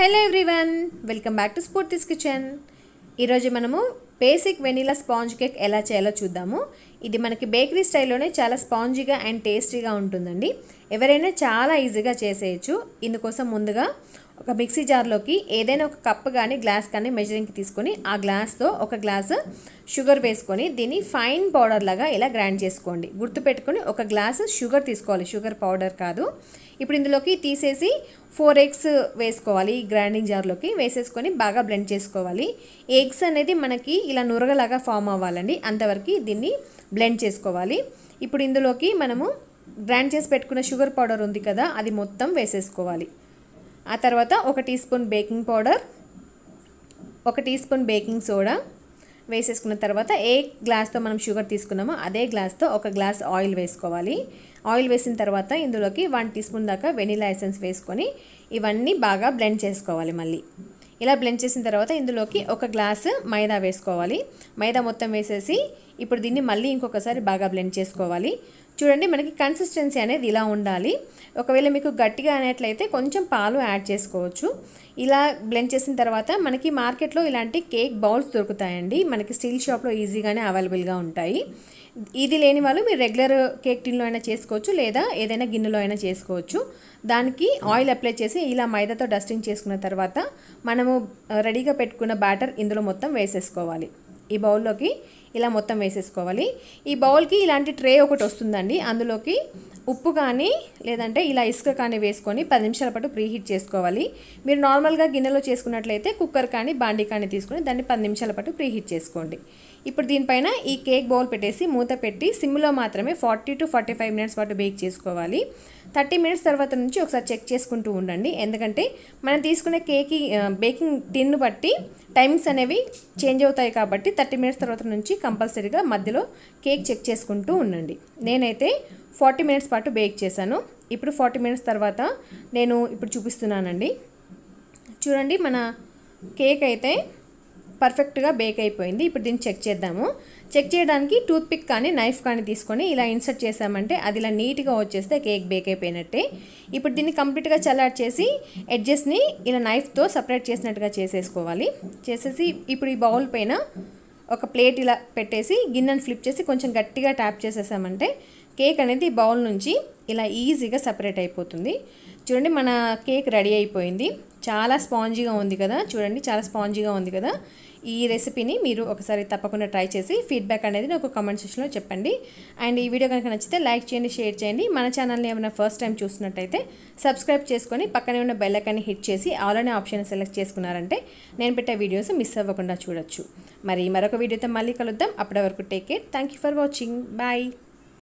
hello everyone welcome back to Spoorthi's kitchen ఈరోజు మనము basic vanilla sponge cake ఎలా చేయాలో చూద్దాము ఇది మనకి బేకరీ స్టైల్లోనే చాలా స్పాంజీగా అండ్ టేస్టీగా ఉంటుందండి ఎవరైనా చాలా ఈజీగా చేసేయచ్చు ఇందుకోసం ముందుగా ఒక మిక్సీ జార్లోకి ఏదైనా ఒక కప్పు కానీ గ్లాస్ కానీ మెజరింగ్కి తీసుకొని ఆ గ్లాస్తో ఒక గ్లాసు షుగర్ వేసుకొని దీన్ని ఫైన్ పౌడర్ లాగా ఇలా గ్రైండ్ చేసుకోండి గుర్తుపెట్టుకొని ఒక గ్లాసు షుగర్ తీసుకోవాలి షుగర్ పౌడర్ కాదు ఇప్పుడు ఇందులోకి తీసేసి ఫోర్ ఎగ్స్ వేసుకోవాలి గ్రైండింగ్ జార్లోకి వేసేసుకొని బాగా బ్లెండ్ చేసుకోవాలి ఎగ్స్ అనేది మనకి ఇలా నురగలాగా ఫామ్ అవ్వాలండి అంతవరకు దీన్ని బ్లెండ్ చేసుకోవాలి ఇప్పుడు ఇందులోకి మనము గ్రైండ్ చేసి పెట్టుకున్న షుగర్ పౌడర్ ఉంది కదా అది మొత్తం వేసేసుకోవాలి ఆ తర్వాత ఒక టీ స్పూన్ బేకింగ్ పౌడర్ ఒక టీ స్పూన్ బేకింగ్ సోడా వేసేసుకున్న తర్వాత ఏ గ్లాస్తో మనం షుగర్ తీసుకున్నామో అదే గ్లాస్తో ఒక గ్లాస్ ఆయిల్ వేసుకోవాలి ఆయిల్ వేసిన తర్వాత ఇందులోకి వన్ టీ స్పూన్ దాకా వెనీలా ఎసెన్స్ వేసుకొని ఇవన్నీ బాగా బ్లెండ్ చేసుకోవాలి మళ్ళీ ఇలా బ్లెండ్ చేసిన తర్వాత ఇందులోకి ఒక గ్లాసు మైదా వేసుకోవాలి మైదా మొత్తం వేసేసి ఇప్పుడు దీన్ని మళ్ళీ ఇంకొకసారి బాగా బ్లెండ్ చేసుకోవాలి చూడండి మనకి కన్సిస్టెన్సీ అనేది ఇలా ఉండాలి ఒకవేళ మీకు గట్టిగా అనేట్లయితే కొంచెం పాలు యాడ్ చేసుకోవచ్చు ఇలా బ్లెండ్ చేసిన తర్వాత మనకి మార్కెట్లో ఇలాంటి కేక్ బౌల్స్ దొరుకుతాయండి మనకి స్టీల్ షాప్లో ఈజీగానే అవైలబుల్గా ఉంటాయి ఇది లేని వాళ్ళు మీరు రెగ్యులర్ కేక్ టిన్లో అయినా చేసుకోవచ్చు లేదా ఏదైనా గిన్నెలో అయినా చేసుకోవచ్చు దానికి ఆయిల్ అప్లై చేసి ఇలా మైదాతో డస్టింగ్ చేసుకున్న తర్వాత మనము రెడీగా పెట్టుకున్న బ్యాటర్ ఇందులో మొత్తం వేసేసుకోవాలి ఈ బౌల్లోకి ఇలా మొత్తం వేసేసుకోవాలి ఈ బౌల్కి ఇలాంటి ట్రే ఒకటి వస్తుందండి అందులోకి ఉప్పు కానీ లేదంటే ఇలా ఇసుక కానీ వేసుకొని పది నిమిషాల పాటు ప్రీహీట్ చేసుకోవాలి మీరు నార్మల్గా గిన్నెలో చేసుకున్నట్లయితే కుక్కర్ కానీ బాండి కానీ తీసుకొని దాన్ని పది నిమిషాల పాటు ప్రీహీట్ చేసుకోండి ఇప్పుడు దీనిపైన ఈ కేక్ బౌల్ పెట్టేసి మూత పెట్టి సిమ్లో మాత్రమే forty to forty five minutes పాటు బేక్ చేసుకోవాలి థర్టీ మినిట్స్ తర్వాత నుంచి ఒకసారి చెక్ చేసుకుంటూ ఉండండి ఎందుకంటే మనం తీసుకునే కేక్ బేకింగ్ టిన్ బట్టి టైమింగ్స్ అనేవి చేంజ్ అవుతాయి కాబట్టి థర్టీ మినిట్స్ తర్వాత నుంచి కంపల్సరీగా మధ్యలో కేక్ చెక్ చేసుకుంటూ ఉండండి నేనైతే ఫార్టీ మినిట్స్ పాటు బేక్ చేశాను ఇప్పుడు ఫార్టీ మినిట్స్ తర్వాత నేను ఇప్పుడు చూపిస్తున్నానండి చూడండి మన కేక్ అయితే పర్ఫెక్ట్గా బేక్ అయిపోయింది ఇప్పుడు దీన్ని చెక్ చేద్దాము చెక్ చేయడానికి టూత్పిక్ కానీ నైఫ్ కానీ తీసుకొని ఇలా ఇన్సర్ట్ చేసామంటే అది ఇలా నీట్గా వచ్చేస్తే కేక్ బేక్ అయిపోయినట్టే ఇప్పుడు దీన్ని కంప్లీట్గా చల్లార్ చేసి ఎడ్జెస్ని ఇలా నైఫ్తో సపరేట్ చేసినట్టుగా చేసేసుకోవాలి చేసేసి ఇప్పుడు ఈ బౌల్ పైన ఒక ప్లేట్ ఇలా పెట్టేసి గిన్నెను ఫ్లిప్ చేసి కొంచెం గట్టిగా ట్యాప్ చేసేసామంటే కేక్ అనేది బౌల్ నుంచి ఇలా ఈజీగా సపరేట్ అయిపోతుంది చూడండి మన కేక్ రెడీ అయిపోయింది చాలా స్పాంజీగా ఉంది కదా చూడండి చాలా స్పాంజీగా ఉంది కదా ఈ రెసిపీని మీరు ఒకసారి తప్పకుండా ట్రై చేసి ఫీడ్బ్యాక్ అనేది నాకు కామెంట్ సెక్షన్లో చెప్పండి అండ్ ఈ వీడియో కనుక నచ్చితే లైక్ చేయండి షేర్ చేయండి మన ఛానల్ని ఏమైనా ఫస్ట్ టైం చూసినట్టయితే సబ్స్క్రైబ్ చేసుకొని పక్కనే ఉన్న బెల్లకాన్ని హిట్ చేసి ఆల్రెడీ ఆప్షన్ సెలెక్ట్ చేసుకున్నారంటే నేను పెట్టే వీడియోస్ మిస్ అవ్వకుండా చూడొచ్చు మరి మరొక వీడియోతో మళ్ళీ కలుద్దాం అప్పటి వరకు take care thank for watching bye